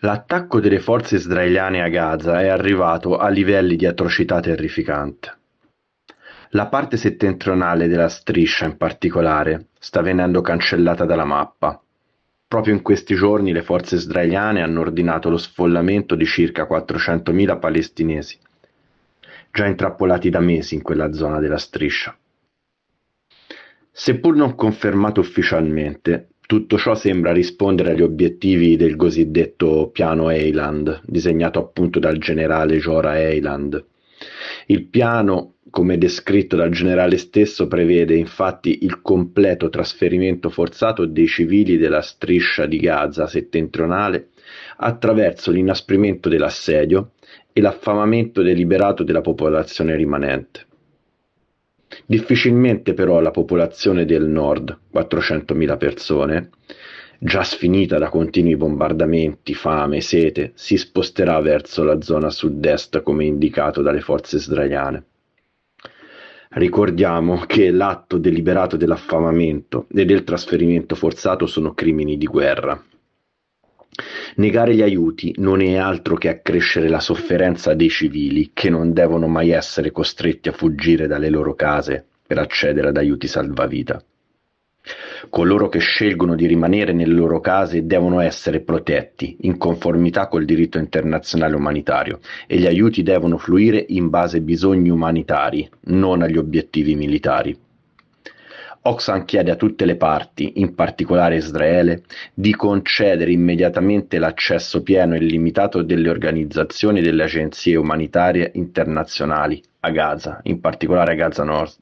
L'attacco delle forze israeliane a Gaza è arrivato a livelli di atrocità terrificante. La parte settentrionale della striscia, in particolare, sta venendo cancellata dalla mappa. Proprio in questi giorni le forze israeliane hanno ordinato lo sfollamento di circa 400.000 palestinesi, già intrappolati da mesi in quella zona della striscia. Seppur non confermato ufficialmente, tutto ciò sembra rispondere agli obiettivi del cosiddetto Piano Eiland, disegnato appunto dal generale Jora Eiland. Il piano, come descritto dal generale stesso, prevede infatti il completo trasferimento forzato dei civili della striscia di Gaza settentrionale attraverso l'inasprimento dell'assedio e l'affamamento deliberato della popolazione rimanente. Difficilmente però la popolazione del nord, 400.000 persone, già sfinita da continui bombardamenti, fame, sete, si sposterà verso la zona sud-est come indicato dalle forze israeliane. Ricordiamo che l'atto deliberato dell'affamamento e del trasferimento forzato sono crimini di guerra, Negare gli aiuti non è altro che accrescere la sofferenza dei civili che non devono mai essere costretti a fuggire dalle loro case per accedere ad aiuti salvavita. Coloro che scelgono di rimanere nelle loro case devono essere protetti in conformità col diritto internazionale umanitario e gli aiuti devono fluire in base ai bisogni umanitari, non agli obiettivi militari. Oxfam chiede a tutte le parti, in particolare Israele, di concedere immediatamente l'accesso pieno e limitato delle organizzazioni e delle agenzie umanitarie internazionali a Gaza, in particolare a Gaza Nord.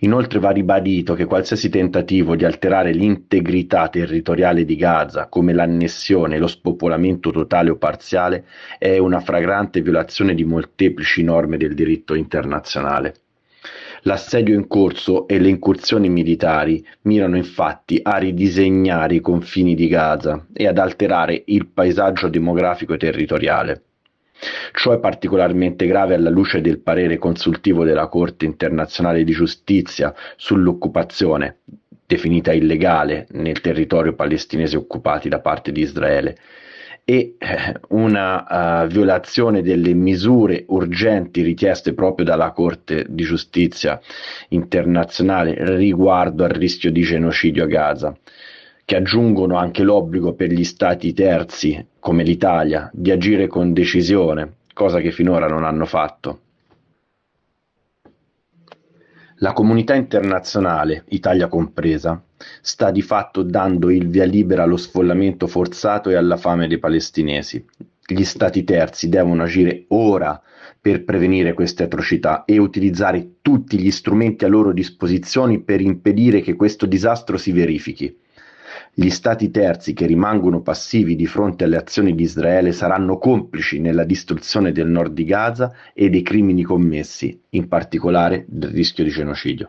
Inoltre va ribadito che qualsiasi tentativo di alterare l'integrità territoriale di Gaza, come l'annessione e lo spopolamento totale o parziale, è una fragrante violazione di molteplici norme del diritto internazionale. L'assedio in corso e le incursioni militari mirano infatti a ridisegnare i confini di Gaza e ad alterare il paesaggio demografico e territoriale. Ciò è particolarmente grave alla luce del parere consultivo della Corte internazionale di giustizia sull'occupazione, definita illegale, nel territorio palestinese occupati da parte di Israele, e eh, una uh, violazione delle misure urgenti richieste proprio dalla Corte di giustizia internazionale riguardo al rischio di genocidio a Gaza che aggiungono anche l'obbligo per gli stati terzi, come l'Italia, di agire con decisione, cosa che finora non hanno fatto. La comunità internazionale, Italia compresa, sta di fatto dando il via libera allo sfollamento forzato e alla fame dei palestinesi. Gli stati terzi devono agire ora per prevenire queste atrocità e utilizzare tutti gli strumenti a loro disposizione per impedire che questo disastro si verifichi. Gli Stati terzi che rimangono passivi di fronte alle azioni di Israele saranno complici nella distruzione del Nord di Gaza e dei crimini commessi, in particolare del rischio di genocidio.